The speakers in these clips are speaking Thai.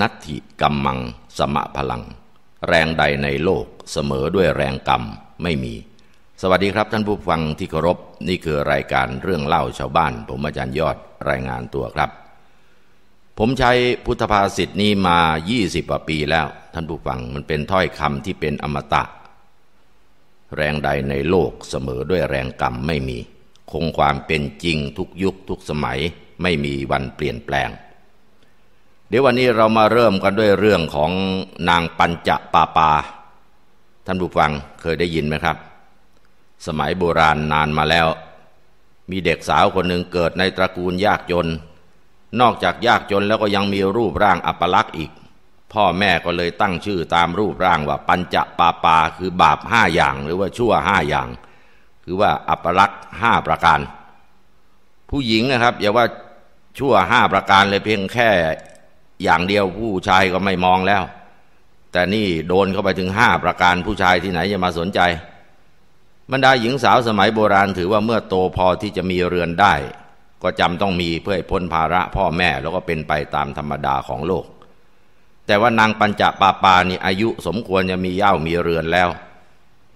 นัตถิกรรมังสมะพลัง แรงใดในโลกเสมอด้วยแรงกรรมไม่มี สวัสดีครับท่านผู้ฟังที่เคารพนี่คือรายการเรื่องเล่าชาวบ้าน ผมอาจารย์ยอดรายงานตัวครับ ผมใช้พุทธภาษิตนี้มา 20กว่าปีแล้ว ท่านผู้ฟังมันเป็นถ้อยคำที่เป็นอมตะ แรงใดในโลกเสมอด้วยแรงกรรมไม่มี คงความเป็นจริงทุกยุคทุกสมัย ไม่มีวันเปลี่ยนแปลงเดี๋ยววันนี้เรามาเริ่มกันด้วยเรื่องของนางปัญจปาปา ท่านผู้ฟังเคยได้ยินไหมครับ สมัยโบราณนานมาแล้ว มีเด็กสาวคนหนึ่งเกิดในตระกูลยากจน นอกจากยากจนแล้วก็ยังมีรูปร่างอัปลักษณ์อีก พ่อแม่ก็เลยตั้งชื่อตามรูปร่างว่าปัญจปาปา คือบาปห้าอย่าง หรือว่าชั่วห้าอย่าง คือว่าอัปลักษณ์ห้าประการ ผู้หญิงนะครับอย่าว่าชั่วห้าประการเลยเพียงแค่อย่างเดียวผู้ชายก็ไม่มองแล้ว แต่นี่โดนเข้าไปถึงห้าประการผู้ชายที่ไหนจะมาสนใจบรรดาหญิงสาวสมัยโบราณถือว่าเมื่อโตพอที่จะมีเรือนได้ ก็จำต้องมีเพื่อให้พ้นภาระพ่อแม่แล้วก็เป็นไปตามธรรมดาของโลก แต่ว่านางปัญจปาปานี่อายุสมควรจะมีเย่ามีเรือนแล้ว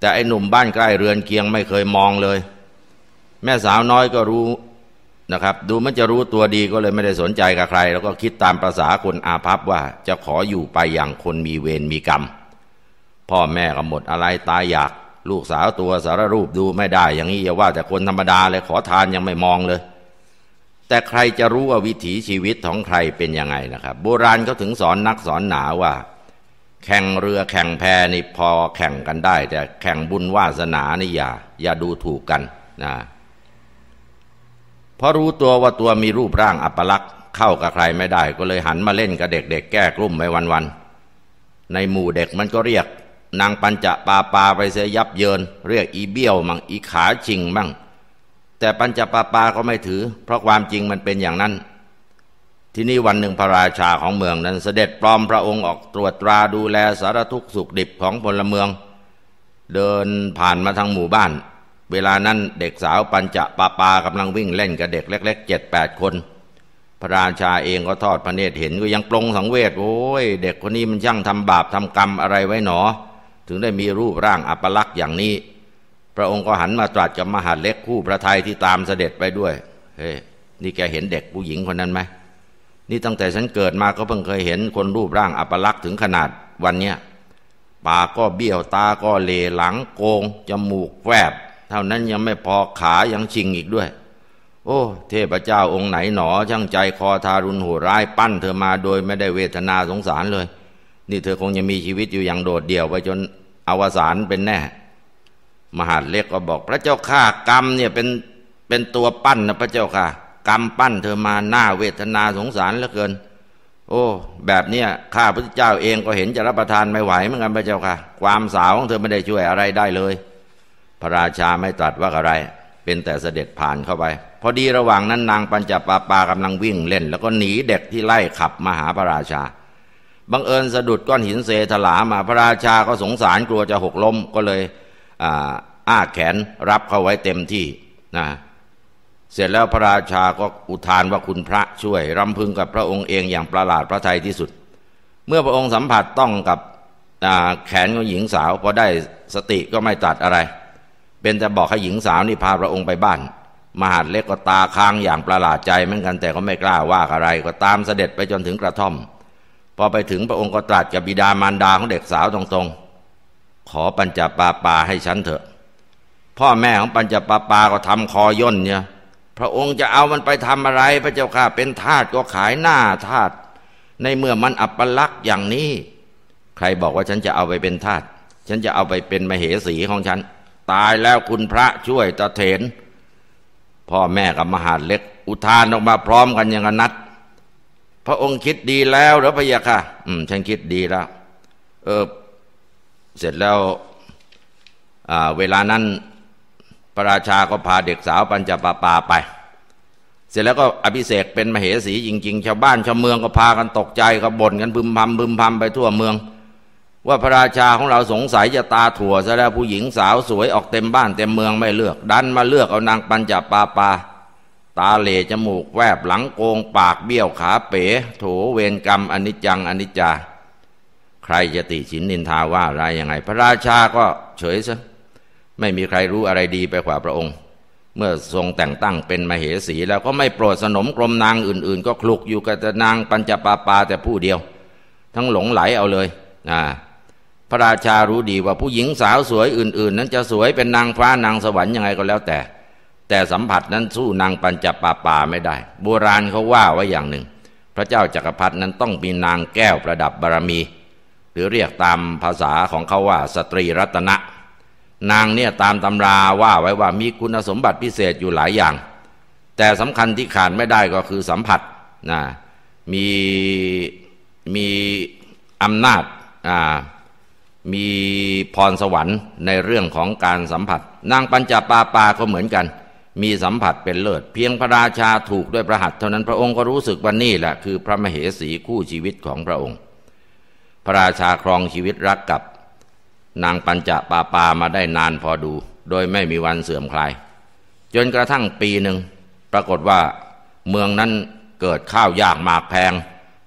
แต่ไอ้หนุ่มบ้านใกล้เรือนเคียงไม่เคยมองเลย แม่สาวน้อยก็รู้นะครับดูมันจะรู้ตัวดีก็เลยไม่ได้สนใจกับใคร แล้วก็คิดตามประษาคนอาภัพว่า จะขออยู่ไปอย่างคนมีเวรมีกรรม พ่อแม่ก็หมดอะไรตายอยากลูกสาวตัวสารรูปดูไม่ได้ อย่างนี้อย่าว่าแต่คนธรรมดาเลยขอทานยังไม่มองเลย แต่ใครจะรู้ว่าวิถีชีวิตของใครเป็นยังไงนะครับ โบราณเขาถึงสอนนักสอนหนาว่า แข่งเรือแข่งแพนี่พอแข่งกันได้ แต่แข่งบุญวาสนานี่อย่าอย่าดูถูกกันนะพอรู้ตัวว่าตัวมีรูปร่างอัปลักษ์เข้ากับใครไม่ได้ ก็เลยหันมาเล่นกับเด็กๆแก้กลุ่มไปวันๆในหมู่เด็กมันก็เรียก นางปัญจะปาปาไปเสียยับเยิน เรียกอีเบี้ยวมั่งอีขาชิงบั่ง แต่ปัญจะปาปาก็ไม่ถือ เพราะความจริงมันเป็นอย่างนั้น ที่นี่วันหนึ่งพระราชาของเมืองนั้นเสด็จปลอมพระองค์ออกตรวจตราดูแลสารทุกข์สุขดิบของพลเมือง เดินผ่านมาทางหมู่บ้านเวลานั้นเด็กสาวปัญจะปาปากำลังวิ่งเล่นกับเด็กเล็กๆเจ็ดแปดคน พระราชาเองก็ทอดพระเนตรเห็นก็ยังปรงสังเวชโอ้ย เด็กคนนี้มันช่างทำบาปทำกรรมอะไรไว้หนอ ถึงได้มีรูปร่างอัปลักษณ์อย่างนี้ พระองค์ก็หันมาตรัสกับมหาเล็กคู่พระไทยที่ตามเสด็จไปด้วย เฮ้ย นี่แกเห็นเด็กผู้หญิงคนนั้นไหมนี่ตั้งแต่ฉันเกิดมาก็เพิ่งเคยเห็นคนรูปร่างอัปลักษณ์ถึงขนาดวันเนี้ยปากก็เบี้ยวตา ก็เลหลัง โกงจมูกแฝบเท่านั้นยังไม่พอขายังชิงอีกด้วย โอ้ เทพเจ้าองค์ไหนหนอช่างใจคอทารุณโหดร้าย ปั้น เธอมาโดยไม่ได้เวทนาสงสารเลย นี่เธอคงยังมีชีวิตอยู่อย่างโดดเดี่ยวไปจนอวสานเป็นแน่ มหาเล็กก็บอก พระเจ้าข้ากรรมเนี่ยเป็นเป็นตัวปั้นนะพระเจ้าค่ะ กรรมปั้นเธอมาหน้าเวทนาสงสารเหลือเกิน โอ้แบบเนี้ยข้าพระเจ้าเองก็เห็นจะรับประทานไม่ไหวเหมือนกันพระเจ้าค่ะ ความสาวของเธอไม่ได้ช่วยอะไรได้เลยพระราชาไม่ตรัสว่าอะไร เป็นแต่เสด็จผ่านเข้าไป พอดีระหว่างนั้นนางปัญจปาปากำลังวิ่งเล่น แล้วก็หนีเด็กที่ไล่ขับมาหาพระราชา บังเอิญสะดุดก้อนหินเซถลามาพระราชาก็สงสารกลัวจะหกล้มก็เลยอ้าแขนรับเขาไว้เต็มที่นะ เสร็จแล้วพระราชาก็อุทานว่าคุณพระช่วยรำพึงกับพระองค์เองอย่างประหลาดพระทัยที่สุด เมื่อพระองค์สัมผัสต้องกับแขนของหญิงสาวพอได้สติก็ไม่ตัดอะไรเป็นแต่บอกให้หญิงสาวนี่พา พระองค์ไปบ้าน มหาดเล็กก็ตาค้างอย่างประหลาดใจเหมือนกัน แต่ก็ไม่กล้าว่าอะไรก็ตามเสด็จไปจนถึงกระท่อม พอไปถึงพระองค์ก็ตรัสกับบิดามารดาของเด็กสาวตรงๆ ขอปัญจปาปาให้ฉันเถอะ พ่อแม่ของปัญจปาปาก็ทำคอย่นเนี่ย พระองค์จะเอามันไปทำอะไร พระเจ้าค่ะเป็นทาสก็ขายหน้าทาสในเมื่อมันอัปลักษ์อย่างนี้ ใครบอกว่าฉันจะเอาไปเป็นทาสฉันจะเอาไปเป็นมเหสีของฉันตายแล้วคุณพระช่วยตะเถนพ่อแม่กับมหาเล็ก อุทานออกมาพร้อมกันอย่างนัด พระองค์คิดดีแล้วหรือพะยะค่ะ อืม ฉันคิดดีแล้ว เออ เสร็จแล้ว เวลานั้นพระราชาก็พาเด็กสาวปัญจปาปาไป เสร็จแล้วก็อภิเศกเป็นมเหสีจริงๆ ชาวบ้านชาวเมืองก็พากันตกใจก็บ่นกันพึมพำพึมพำไปทั่วเมืองว่าพระราชาของเราสงสัยจะตาถั่ว ซะแล้วผู้หญิงสาวสวยออกเต็มบ้านเต็มเมืองไม่เลือกดันมาเลือกเอานางปัญจปาปา ตาเหล่จมูกแวบหลังโกง ปากเบี้ยว ขาเป๋ โถเวรกรรม อนิจจัง อนิจจา ใครจะติฉินนินทาว่าอะไรยังไง พระราชาก็เฉยซะ ไม่มีใครรู้อะไรดีไปกว่าพระองค์ เมื่อทรงแต่งตั้งเป็นมเหสี แล้วก็ไม่โปรดสนมกรมนางอื่น ๆ ก็คลุกอยู่กับนางปัญจปาปาแต่ผู้เดียว ทั้งหลงไหลเอาเลยอ่าพระราชารู้ดีว่าผู้หญิงสาวสวยอื่น ๆ นั้นจะสวยเป็นนางฟ้านางสวรรค์ยังไงก็แล้วแต่ แต่สัมผัสนั้นสู้นางปัญจปาปาไม่ได้ โบราณเขาว่าไว้อย่างหนึ่ง พระเจ้าจักรพรรดินั้นต้องมีนางแก้วประดับบารมี หรือเรียกตามภาษาของเขาว่า สตรีรัตนะ นางเนี่ยตามตำราว่าไว้ว่ามีคุณสมบัติพิเศษอยู่หลายอย่าง แต่สำคัญที่ขาดไม่ได้ก็คือสัมผัสนะมี มีอำนาจอ่ามีพรสวรรค์ในเรื่องของการสัมผัส นางปัญจปาปาก็เหมือนกัน มีสัมผัสเป็นเลิศเพียงพระราชาถูกด้วยประหัตเท่านั้นพระองค์ก็รู้สึกว่านี่แหละคือพระมเหสีคู่ชีวิตของพระองค์ พระราชาครองชีวิตรักกับ นางปัญจปาปามาได้นานพอดู โดยไม่มีวันเสื่อมคลายจนกระทั่งปีหนึ่ง ปรากฏว่าเมืองนั้นเกิดข้าวยากหมากแพง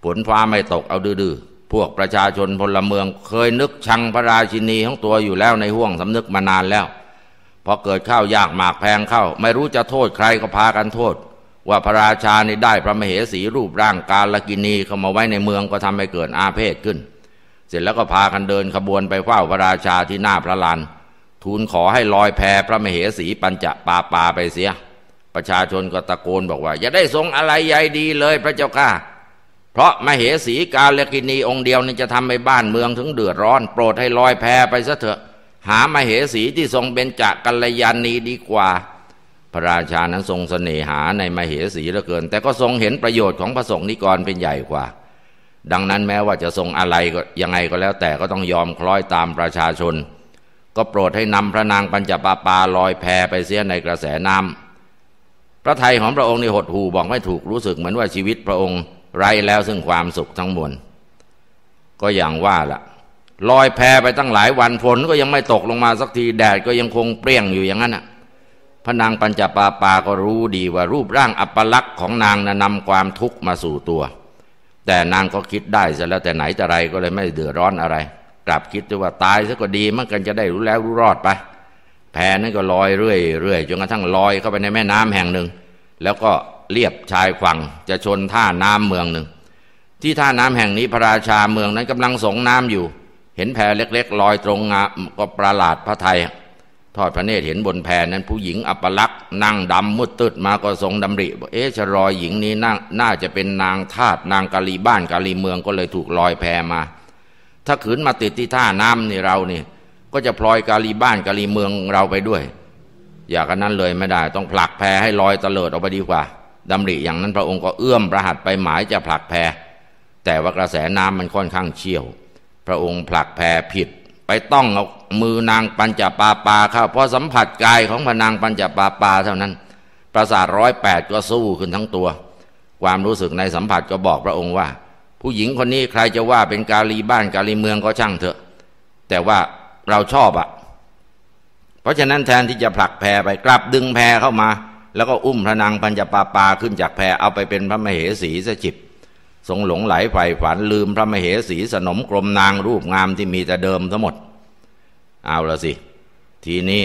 ฝนฟ้าไม่ตกเอาดื้อพวกประชาชนพลเมืองเคยนึกชังพระราชินีของตัวอยู่แล้วในห่วงสำนึกมานานแล้ว พอเกิดข้าวยากหมากแพงเข้า ไม่รู้จะโทษใครก็พากันโทษ ว่าพระราชานี่ได้พระมเหสีรูปร่างกาลกินีเข้ามาไว้ในเมืองก็ทำให้เกิดอาเพศขึ้น เสร็จแล้วก็พากันเดินขบวนไปเฝ้าพระราชาที่หน้าพระลานทูลขอให้ลอยแพพระมเหสีปัญจะปาปาไปเสีย ประชาชนก็ตะโกนบอกว่าอย่าได้ทรงอะไรใหญ่ดีเลยพระเจ้าค่ะเพราะมเหสีกาเลกินีองค์เดียวนี่จะทำให้บ้านเมืองถึงเดือดร้อนโปรดให้ลอยแพไปซะเถอะ หามเหสีที่ทรงเป็นจักกัลยาณีดีกว่า พระราชานั้นทรงสเสน่หาในมเหสีเหลือเกิน แต่ก็ทรงเห็นประโยชน์ของพระสงฆ์นิกรเป็นใหญ่กว่า ดังนั้นแม้ว่าจะทรงอะไรก็ยังไงก็แล้วแต่ก็ต้องยอมคล้อยตามประชาชน ก็โปรดให้นำพระนางปัญจปาปาลอยแพไปเสียในกระแสน้ำพระไทยของพระองค์ในหดหูบอกไม่ถูกรู้สึกเหมือนว่าชีวิตพระองค์ไร้แล้วซึ่งความสุขทั้งมวลก็อย่างว่าละ่ะลอยแพไปตั้งหลายวันฝนก็ยังไม่ตกลงมาสักทีแดดก็ยังคงเปรี้ยงอยู่อย่างนั้นน่ะพระนางปัญจปาปาก็รู้ดีว่ารูปร่างอัปลักษณ์ของนางนะนำความทุกข์มาสู่ตัว แต่นางก็คิดได้ซะแล้วแต่ไหนแต่ไรก็เลยไม่เดือดร้อนอะไร กลับคิดว่าตายซะก็ดีมันกันจะได้รู้แล้วรู้รอดไป แพนั้นก็ลอยเรื่อยๆจนกระทั่งลอยเข้าไปในแม่น้ำแห่งหนึ่ง แล้วก็เรียบชายฝั่งจะชนท่าน้ำเมืองหนึ่งที่ท่าน้ำแห่งนี้พระราชาเมืองนั้นกำลังสงน้ำอยู่ เห็นแพเล็กๆ ลอยตรงงาก็ประหลาดพระไทยทอดพระเนตรเห็นบนแพนั้น ผู้หญิงอัปลักษ์นั่งดำมุดตืดมาก็ทรงดำริเอ๊ะชรอยหญิงนี้น่าน่าจะเป็นนางทาตนางกะลีบ้านกะลีเมืองก็เลยถูกลอยแพมา ถ้าขืนมาติดที่ท่าน้ำนี่เรานี่ ก็จะพลอยกะลีบ้านกะลีเมืองเราไปด้วยอย่ากันนั้นเลยไม่ได้ ต้องผลักแพให้ลอยเตลิดออกไปดีกว่าดำริอย่างนั้นพระองค์ก็เอื้อมประหัตไปหมายจะผลักแพแต่ว่ากระแสน้ำมันค่อนข้างเชี่ยว พระองค์ผลักแพผิด ไปต้องเอา มือนางปัญจปาปาเข้าพอสัมผัสกายของพนางปัญจปาปา เท่านั้น ประสาทร้อยแปดก็สู้ขึ้นทั้งตัว ความรู้สึกในสัมผัสก็บอกพระองค์ว่า ผู้หญิงคนนี้ใครจะว่าเป็นกาลีบ้านกาลีเมืองก็ช่างเถอะ แต่ว่าเราชอบอะ่ะ เพราะฉะนั้นแทนที่จะผลักแพไปกลับดึงแพเข้ามาแล้วก็อุ้มพระนางปัญจปาปา ขึ้นจากแพ เอาไปเป็นพระมเหสีสจิบทรงหลงไหลฝ่ฝันลืมพระมเหสีสนมกรมนางรูปงามที่มีแต่เดิมทั้งหมด เอาละสิทีนี้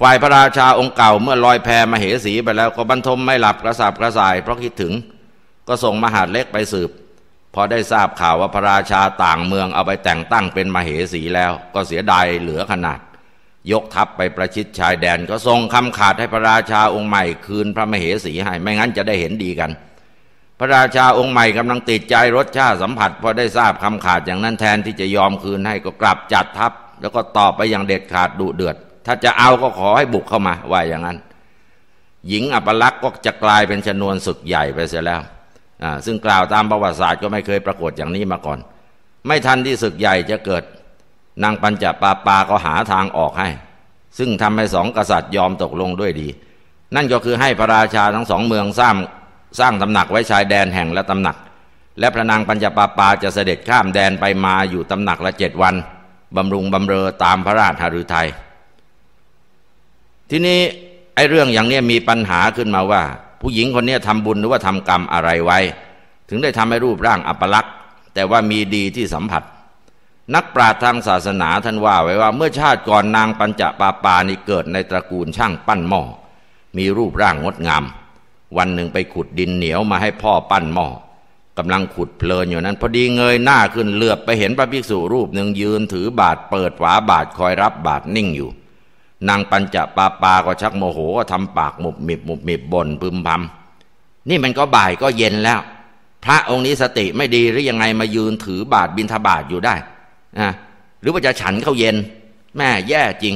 ฝ่ายพระราชาองค์เก่าเมื่อลอยแพมเหสีไปแล้วก็บรรทมไม่หลับ กระสับกระส่าย เพราะคิดถึงก็ส่งมหาดเล็กไปสืบ พอได้ทราบข่าวว่าพระราชาต่างเมืองเอาไปแต่งตั้งเป็นมเหสีแล้ว ก็เสียดายเหลือขนาดยกทัพไปประชิดชายแดนก็ทรงคำขาดให้พระราชาองค์ใหม่คืนพระมเหสีให้ไม่งั้นจะได้เห็นดีกัน พระราชาองค์ใหม่กำลังติดใจรสชาติสัมผัสพอได้ทราบคำขาดอย่างนั้นแทนที่จะยอมคืนให้ก็กลับจัดทัพ แล้วก็ตอบไปอย่างเด็ดขาดดุเดือด ถ้าจะเอาก็ขอให้บุกเข้ามาว่าอย่างนั้น หญิงอัปลักษณ์ก็จะกลายเป็นชนวนศึกใหญ่ไปเสียแล้วซึ่งกล่าวตามประวัติศาสตร์ก็ไม่เคยปรากฏอย่างนี้มาก่อน ไม่ทันที่ศึกใหญ่จะเกิดนางปัญจปาปาก็หาทางออกให้ ซึ่งทำให้สองกษัตริย์ยอมตกลงด้วยดี นั่นก็คือให้พระราชาทั้งสองเมืองสร้างสร้างตำหนักไว้ชายแดนแห่งละตำหนัก และพระนางปัญจปาปาจะเสด็จข้ามแดนไปมาอยู่ตำหนักละเจ็ดวันบำรุงบำเรอตามพระราชหฤทยัยทีนี้ ไอ้เรื่องอย่างนี้มีปัญหาขึ้นมาว่า ผู้หญิงคนนี้ทำบุญหรือว่าทำกรรมอะไรไว้ ถึงได้ทำให้รูปร่างอัปลักษณ์ แต่ว่ามีดีที่สัมผัสนักปราชญ์ทางศาสนาท่านว่าไว้ว่า เมื่อชาติก่อนนางปัญจปาปา นี่เกิดในตระกูลช่างปั้นหม้อมีรูปร่างงดงาม วันหนึ่งไปขุดดินเหนียวมาให้พ่อปั้นหม้อกำลังขุดเพลินอยู่นั้น พอดีเงยหน้าขึ้นเหลือบไปเห็นพระภิกษุรูป หนึ่งยืนถือบาทเปิดฝาบาทคอยรับบาทนิ่งอยู่ นางปัญจปาปาก็ชักโมโหก็ทำปากหมุบมิบหมุบมิบบ่นพึมพำนี่มันก็บ่ายก็เย็นแล้ว พระองค์นี้สติไม่ดีหรือยังไงมายืนถือบาทบินทบาทอยู่ได้นะหรือว่าจะฉันเข้าเย็นแม่แย่จริง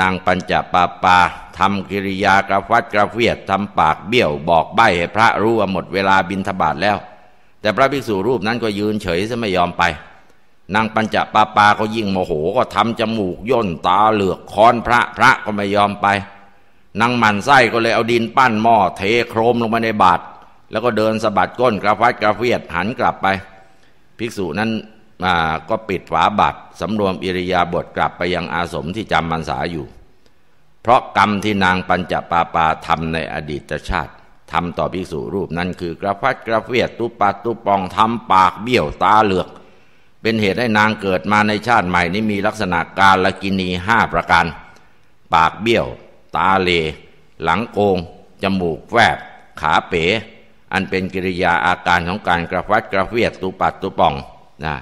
นางปัญจปาปาทำกิริยากระฟัดกระเฟียดทำปากเบี้ยวบอกใบ้ให้พระรู้ว่า หมดเวลาบินทบาทแล้ว แต่พระภิกษุรูปนั้นก็ยืนเฉยซะไม่ยอมไป นางปัญจปาปาก็ยิ่งโมโหก็ทำจมูกย่นตาเหลือกคอนพระพระก็ไม่ยอมไป นางหมันไส้ก็เลยเอาดินปั้นหม้อเทโครมลงมาในบาทแล้วก็เดินสะบัดก้นกระฟัดกระเฟียดหันกลับไป ภิกษุนั้นก็ปิดฝาบัตรสำรวมอิริยาบถกลับไปยังอาสมที่จำมันษาอยู่ เพราะกรรมที่นางปัญจปาปาทำในอดีตชาติทำต่อภิกษุรูป นั้นคือกระพัดกระเฟียดตุปัดตุปองทำปากเบี้ยวตาเหลือก เป็นเหตุให้นางเกิดมาในชาติใหม่นี้มีลักษณะการละกินีห้าประการ ปากเบี้ยว ตาเลหลังโกงจมูกแฝบขาเป๋อันเป็นกิริยาอาการของการกระพัดกระเฟียด ตุปัดตุปอง นะ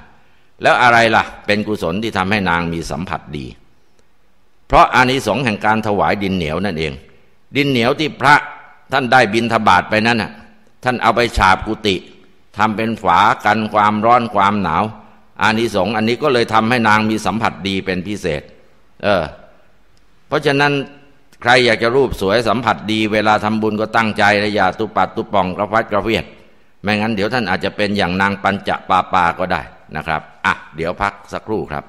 แล้วอะไรละ่ะ เป็นกุศลที่ทำให้นางมีสัมผัสดี เพราะอานิสงส์แห่งการถวายดินเหนียวนั่นเอง ดินเหนียวที่พระท่านได้บินทบาทไปนั้นน่ะ ท่านเอาไปฉาบกุฏิทำเป็นฝากันความร้อนความหนาวอานิสงส์อันนี้ก็เลยทำให้นางมีสัมผัสดีเป็นพิเศษ เออ เพราะฉะนั้นใครอยากจะรูปสวยสัมผัสดีเวลาทำบุญก็ตั้งใจระอย่าตุปัดตุปองกระฟัดกระเวียดไม่งั้นเดี๋ยว ท่านอาจจะเป็นอย่างนางปัญจปาปาก็ได้นะครับอ่ะเดี๋ยวพักสักครู่ครับ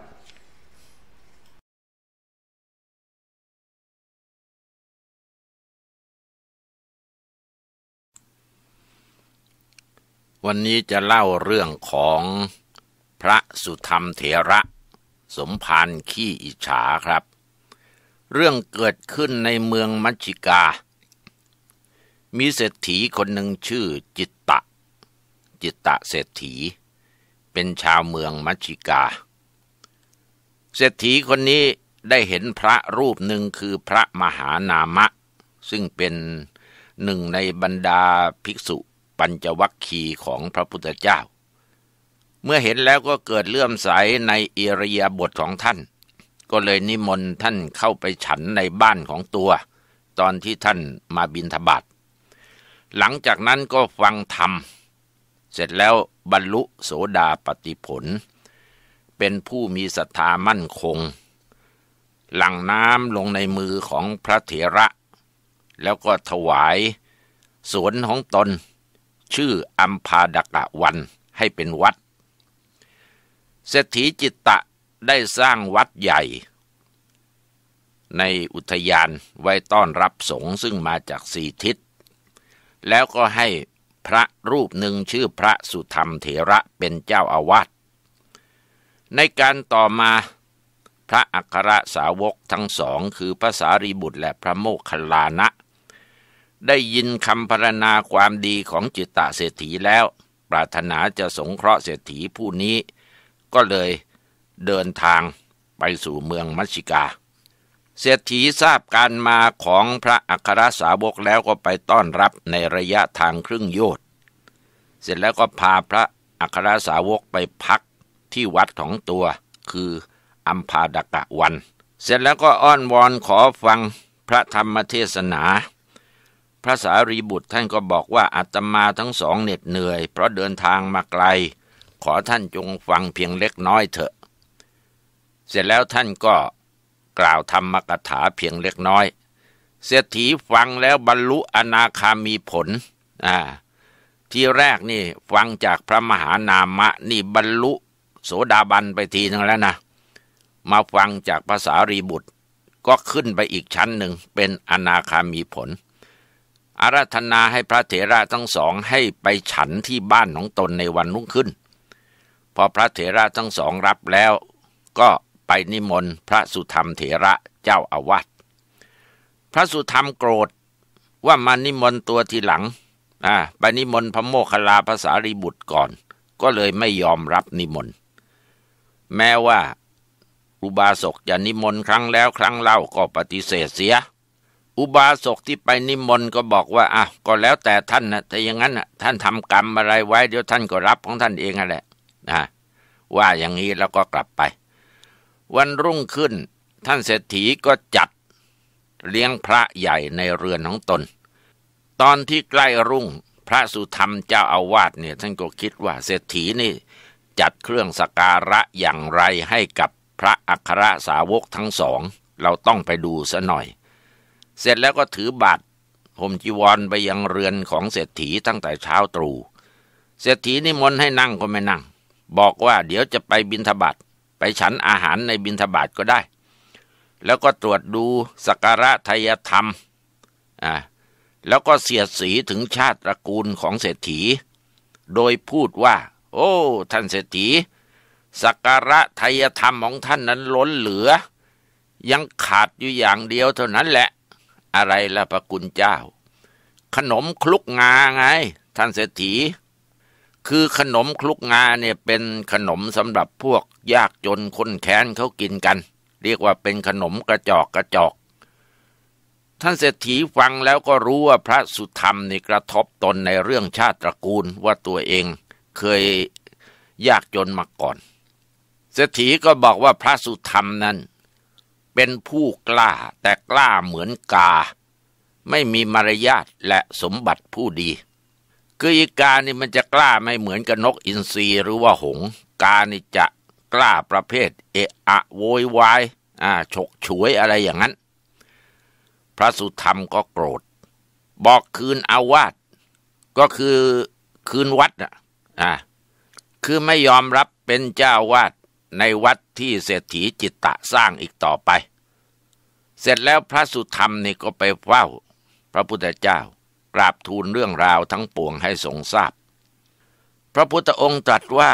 วันนี้จะเล่าเรื่องของพระสุธรรมเถระสมภารขี้อิจฉาครับ เรื่องเกิดขึ้นในเมืองมัชิกา มีเศรษฐีคนหนึ่งชื่อจิตตะจิตตะเศรษฐีเป็นชาวเมืองมัชชิกา เศรษฐีคนนี้ได้เห็นพระรูปหนึ่งคือพระมหานามะ ซึ่งเป็นหนึ่งในบรรดาภิกษุปัญจวัคคีของพระพุทธเจ้า เมื่อเห็นแล้วก็เกิดเลื่อมใสในเอรียบทของท่าน ก็เลยนิมนต์ท่านเข้าไปฉันในบ้านของตัว ตอนที่ท่านมาบินธบาตหลังจากนั้นก็ฟังธรรม เสร็จแล้วบรรลุโสดาปติผล เป็นผู้มีศรัทธามั่นคง หลั่งน้ำลงในมือของพระเถระ แล้วก็ถวายสวนของตน ชื่ออัมพาดกะวันให้เป็นวัดเศรษฐีจิตตะได้สร้างวัดใหญ่ในอุทยานไว้ต้อนรับสงฆ์ซึ่งมาจากสี่ทิศ แล้วก็ให้พระรูปหนึ่งชื่อพระสุธรรมเถระเป็นเจ้าอาวาสในการต่อมาพระอัครสาวกทั้งสองคือพระสารีบุตรและพระโมคคัลลานะ ได้ยินคำพรรณนาความดีของจิตตะเศรษฐีแล้ว ปรารถนาจะสงเคราะห์เศรษฐีผู้นี้ ก็เลยเดินทางไปสู่เมืองมัชชิกาเศรษฐีทราบการมาของพระอัครสาวกแล้วก็ไปต้อนรับในระยะทางครึ่งโยชน์เสร็จแล้วก็พาพระอัครสาวกไปพักที่วัดของตัว คืออัมพาดกะวัน เสร็จแล้วก็อ้อนวอนขอฟังพระธรรมเทศนา พระสารีบุตรท่านก็บอกว่าอาตมาทั้งสองเหน็ดเหนื่อย เพราะเดินทางมาไกล ขอท่านจงฟังเพียงเล็กน้อยเถอะ เสร็จแล้วท่านก็กล่าวธรรมกถาเพียงเล็กน้อย เสถีฟังแล้วบรรลุอนาคามีผล อ่า ทีแรกนี่ฟังจากพระมหานามะนี่บรรลุ โสดาบันไปทีนึงแล้วนะ มาฟังจากภาษารีบุตร ก็ขึ้นไปอีกชั้นหนึ่งเป็นอนาคามีผลอารัธนาให้พระเถระทั้งสองให้ไปฉันที่บ้านของตนในวันรุ่งขึ้น พอพระเถระทั้งสองรับแล้วก็ไปนิมนต์พระสุธรรมเถระเจ้าอาวาส พระสุธรรมโกรธ ว่ามานิมนต์ตัวทีหลังอ่าไปนิมนต์พระโมคคัลลาภาษารีบุตรก่อน ก็เลยไม่ยอมรับนิมนต์ แม้ว่า อุบาสกจะนิมนต์ครั้งแล้วครั้งเล่าก็ปฏิเสธเสีย อุบาสกที่ไปนิมนต์ก็บอกว่าอ่ะก็แล้วแต่ท่านนะแต่อย่างนั้นนะท่านทำกรรมอะไรไว้เดี๋ยวท่านก็รับของท่านเองนั่นแหละนะว่าอย่างนี้แล้วก็กลับไปวันรุ่งขึ้นท่านเศรษฐีก็จัดเลี้ยงพระใหญ่ในเรือนของตน ตอนที่ใกล้รุ่งพระสุธรรมเจ้าอาวาสเนี่ยท่านก็คิดว่าเศรษฐีนี่ จัดเครื่องสการะอย่างไรให้กับพระอัครสาวกทั้งสอง เราต้องไปดูซะหน่อย เสร็จแล้วก็ถือบาตรห่มจีวรไปยังเรือนของเศรษฐีตั้งแต่เช้าตรู่เศรษฐีนิมนต์ให้นั่งก็ไม่นั่ง บอกว่าเดี๋ยวจะไปบินธบาตไปฉันอาหารในบิณฑบาตก็ได้ แล้วก็ตรวจดูสักการะทยธรรมอ่าแล้วก็เสียดสีถึงชาติตระกูลของเศรษฐี โดยพูดว่า โอ้ ท่านเศรษฐีสักการะทยธรรมของท่านนั้นล้นเหลือ ยังขาดอยู่อย่างเดียวเท่านั้นแหละ อะไรละพระคุณเจ้า ขนมคลุกงาไง ท่านเศรษฐีคือขนมคลุกงาเนี่ยเป็นขนมสำหรับพวกยากจนคนแค้นเขากินกัน เรียกว่าเป็นขนมกระจอกกระจอก ท่านเศรษฐีฟังแล้วก็รู้ว่าพระสุธรรมนี่กระทบตนในเรื่องชาติตระกูลว่าตัวเองเคยยากจนมาก่อนเศรษฐีก็บอกว่าพระสุธรรมนั้น เป็นผู้กล้าแต่กล้าเหมือนกา ไม่มีมารยาทและสมบัติผู้ดีคืออีกานี่มันจะกล้าไม่เหมือนกับนกอินทรีหรือว่าหงกานี่จะกล้าประเภท เอะอะโวยวายอ่าฉกฉวยอะไรอย่างนั้น พระสุธรรมก็โกรธ บอกคืนอาวาสก็คือคืนวัดอ่ะอ่าคือไม่ยอมรับเป็นเจ้าวาดในวัดที่เศรษฐีจิตตะสร้างอีกต่อไป เสร็จแล้วพระสุธรรมนี่ก็ไปเฝ้าพระพุทธเจ้าราบทูลเรื่องราวทั้งปวงให้ทรงทราบ พระพุทธองค์ตรัสว่า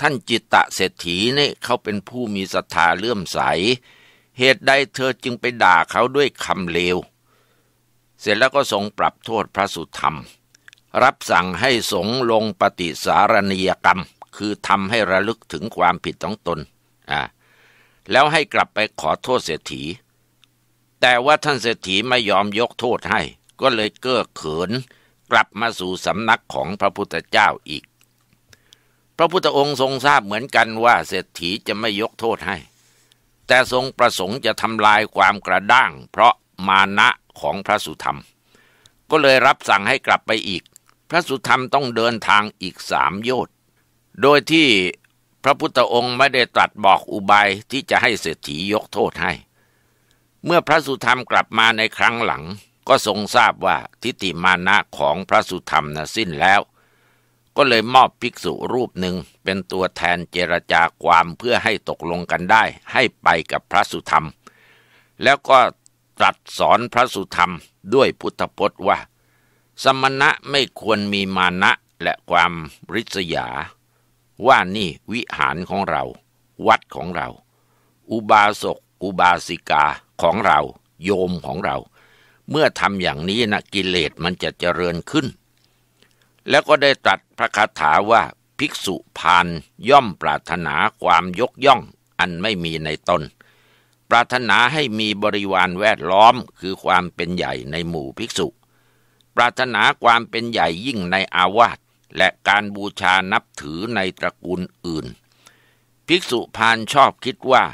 ท่านจิตตะเศรษฐีนี่เขาเป็นผู้มีศรัทธาเลื่อมใส เหตุใดเธอจึงไปด่าเขาด้วยคำเลว เสร็จแล้วก็ทรงปรับโทษพระสุธรรม รับสั่งให้สงลงปฏิสารณียกรรม คือทำให้ระลึกถึงความผิดของตนอ่าแล้วให้กลับไปขอโทษเศรษฐี แต่ว่าท่านเศรษฐีไม่ยอมยกโทษให้ก็เลยเก้อเขินกลับมาสู่สำนักของพระพุทธเจ้าอีก พระพุทธองค์ทรงทราบเหมือนกันว่าเศรษฐีจะไม่ยกโทษให้ แต่ทรงประสงค์จะทำลายความกระด้าง เพราะมานะของพระสุธรรม ก็เลยรับสั่งให้กลับไปอีก พระสุธรรมต้องเดินทางอีกสามโยชน์โดยที่พระพุทธองค์ไม่ได้ตรัสบอกอุบายที่จะให้เศรษฐียกโทษให้ เมื่อพระสุธรรมกลับมาในครั้งหลังก็ทรงทราบว่าทิฏฐิมานะของพระสุธรรมนะสิ้นแล้ว ก็เลยมอบภิกษุรูปหนึ่งเป็นตัวแทนเจรจาความเพื่อให้ตกลงกันได้ให้ไปกับพระสุธรรม แล้วก็ตรัสสอนพระสุธรรมด้วยพุทธพจน์ว่า สมณะไม่ควรมีมานะและความริษยา ว่านี่วิหารของเรา วัดของเรา อุบาสก อุบาสิกาของเรา โยมของเราเมื่อทำอย่างนี้นะกิเลสมันจะเจริญขึ้น แล้วก็ได้ตรัสพระคาถาว่า ภิกษุพานย่อมปรารถนาความยกย่องอันไม่มีในตนปรารถนาให้มีบริวารแวดล้อมคือความเป็นใหญ่ในหมู่ภิกษุ ปรารถนาความเป็นใหญ่ยิ่งในอาวาสและการบูชานับถือในตระกูลอื่น ภิกษุพานชอบคิดว่า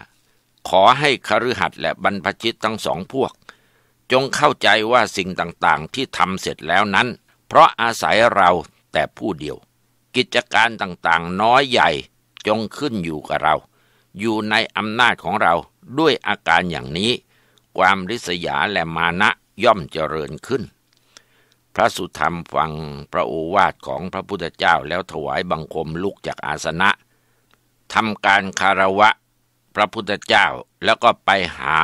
ขอให้คฤหัสถ์และบรรพชิตทั้งสองพวกจงเข้าใจว่าสิ่งต่างๆ ที่ทำเสร็จแล้วนั้น เพราะอาศัยเราแต่ผู้เดียว กิจการต่างๆน้อยใหญ่จงขึ้นอยู่กับเรา อยู่ในอำนาจของเราด้วยอาการอย่างนี้ ความริษยาและมานะย่อมเจริญขึ้น พระสุธรรมฟังพระโอวาทของพระพุทธเจ้าแล้วถวายบังคมลุกจากอาสนะทำการคารวะ พระพุทธเจ้าแล้วก็ไปหา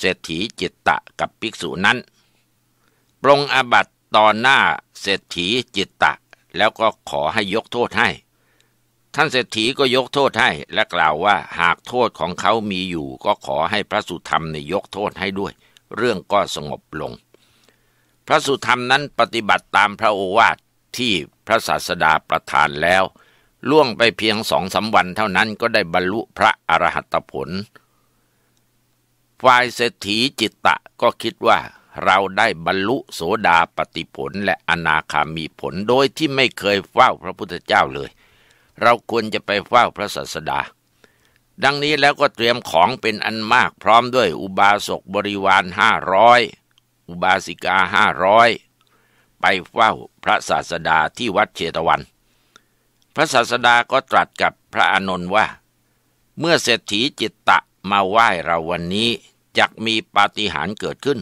เศรษฐีจิตตะกับภิกษุนั้นปรงอาบัตตอนหน้าเศรษฐีจิตตะ แล้วก็ขอให้ยกโทษให้ ท่านเศรษฐีก็ยกโทษให้และกล่าวว่าหากโทษของเขามีอยู่ ก็ขอให้พระสุธรรมในยกโทษให้ด้วย เรื่องก็สงบลง พระสุธรรมนั้นปฏิบัติตามพระโอวาทที่พระศาสดาประทานแล้ว ล่วงไปเพียงสองสาวันเท่านั้นก็ได้บรรลุพระอรหัตผลฝ่ายเศรษฐีจิตตะก็คิดว่า เราได้บรรลุโสดาปติผลและอนาคามีผลโดยที่ไม่เคยเฝ้าพระพุทธเจ้าเลย เราควรจะไปเฝ้าพระศาสดา ดังนี้แล้วก็เตรียมของเป็นอันมากพร้อมด้วยอุบาสกบริวารห้าร้อยอุบาสิกาห้าร้อยไปเฝ้าพระศาสดาที่วัดเชตวัน พระศาสดาก็ตรัสกับพระอานนท์ว่า เมื่อเศรษฐีจิตตะมาไหว้เราวันนี้จะมีปาฏิหาริย์เกิดขึ้น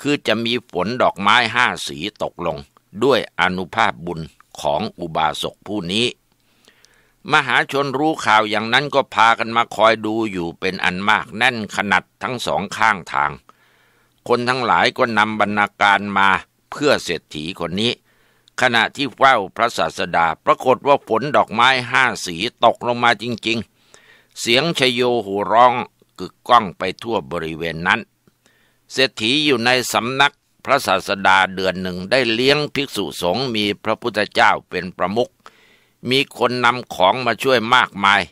คือจะมีฝนดอกไม้ห้าสีตกลง ด้วยอนุภาพบุญของอุบาสกผู้นี้ มหาชนรู้ข่าวอย่างนั้นก็พากันมาคอยดูอยู่เป็นอันมากแน่นขนาดทั้งสองข้างทาง คนทั้งหลายก็นำบรรณาการมาเพื่อเศรษฐีคนนี้ ขณะที่เฝ้าพระศาสดาปรากฏว่าฝนดอกไม้ห้าสีตกลงมาจริงๆ เสียงชโยหูร้องกึกก้องไปทั่วบริเวณนั้น เศรษฐีอยู่ในสำนักพระศาสดาเดือนหนึ่งได้เลี้ยงภิกษุสงฆ์มีพระพุทธเจ้าเป็นประมุข มีคนนำของมาช่วยมากมาย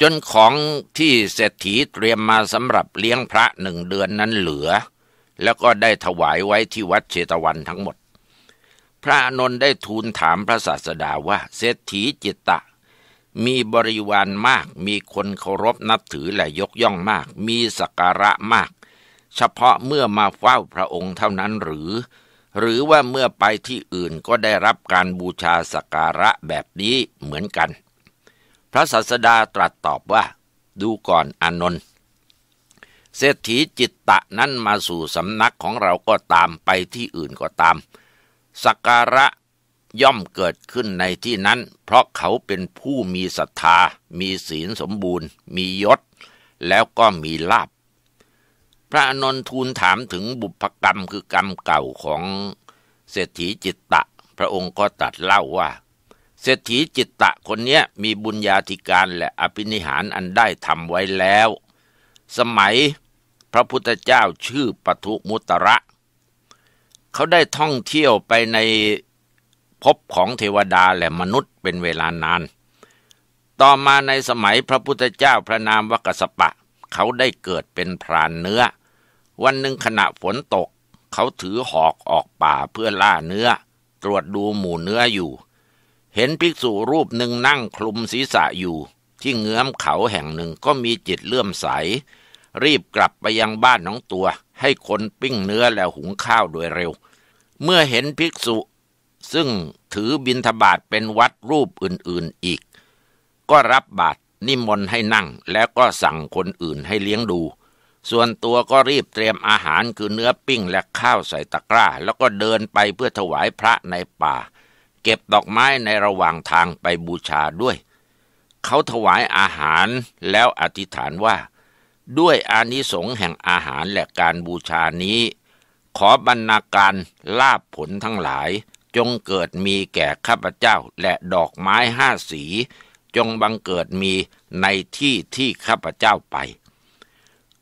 จนของที่เศรษฐีเตรียมมาสำหรับเลี้ยงพระหนึ่งเดือนนั้นเหลือแล้วก็ได้ถวายไว้ที่วัดเชตวันทั้งหมด พระนนได้ทูลถามพระศาสดาว่าเศรษฐีจิตตะมีบริวารมาก มีคนเคารพนับถือและยกย่องมาก มีสักการะมาก เฉพาะเมื่อมาเฝ้าพระองค์เท่านั้นหรือ หรือว่าเมื่อไปที่อื่นก็ได้รับการบูชาสักการะแบบนี้เหมือนกัน พระศาสดาตรัสตอบว่า ดูก่อนอนนท์ เศรษฐีจิตตะนั้นมาสู่สำนักของเราก็ตามไปที่อื่นก็ตาม สักการะย่อมเกิดขึ้นในที่นั้น เพราะเขาเป็นผู้มีศรัทธา มีศีลสมบูรณ์ มียศ แล้วก็มีลาบพระอนนทูลถามถึงบุพกรรมคือกรรมเก่าของเศรษฐีจิตตะ พระองค์ก็ตัดเล่าว่า เศรษฐีจิตตะคนนี้มีบุญญาธิการและอภินิหารอันได้ทำไว้แล้ว สมัยพระพุทธเจ้าชื่อปทุมุตระ เขาได้ท่องเที่ยวไปในพบของเทวดาและมนุษย์เป็นเวลานาน ต่อมาในสมัยพระพุทธเจ้าพระนามวกสปะ เขาได้เกิดเป็นพรานเนื้อ วันหนึ่งขณะฝนตก เขาถือหอกออกป่าเพื่อล่าเนื้อ ตรวจดูหมู่เนื้ออยู่ เห็นภิกษุรูปหนึ่งนั่งคลุมศีรษะอยู่ ที่เงื้อมเขาแห่งหนึ่งก็มีจิตเลื่อมใส รีบกลับไปยังบ้านน้องตัวให้คนปิ้งเนื้อและหุงข้าวโดยเร็ว เมื่อเห็นภิกษุซึ่งถือบินฑบาตเป็นวัดรูปอื่นๆ อีก ก็รับบาตรนิมนต์ให้นั่งแล้วก็สั่งคนอื่นให้เลี้ยงดู ส่วนตัวก็รีบเตรียมอาหารคือเนื้อปิ้งและข้าวใส่ตะกร้าแล้วก็เดินไปเพื่อถวายพระในป่า เก็บดอกไม้ในระหว่างทางไปบูชาด้วย เขาถวายอาหารแล้วอธิษฐานว่า ด้วยอานิสงส์แห่งอาหารและการบูชานี้ ขอบรรณาการลาบผลทั้งหลายจงเกิดมีแก่ข้าพเจ้าและดอกไม้ห้าสี จงบังเกิดมีในที่ที่ข้าพเจ้าไป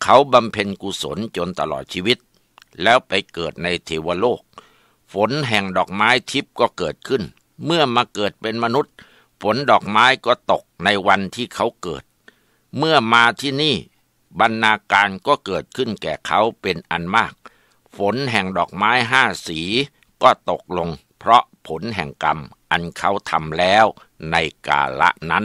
เขาบำเพ็ญกุศลจนตลอดชีวิต แล้วไปเกิดในเทวโลก ฝนแห่งดอกไม้ทิพย์ก็เกิดขึ้น เมื่อมาเกิดเป็นมนุษย์ ฝนดอกไม้ก็ตกในวันที่เขาเกิด เมื่อมาที่นี่ บรรณาการก็เกิดขึ้นแก่เขาเป็นอันมาก ฝนแห่งดอกไม้ห้าสีก็ตกลงเพราะผลแห่งกรรมอันเขาทำแล้วในกาละนั้น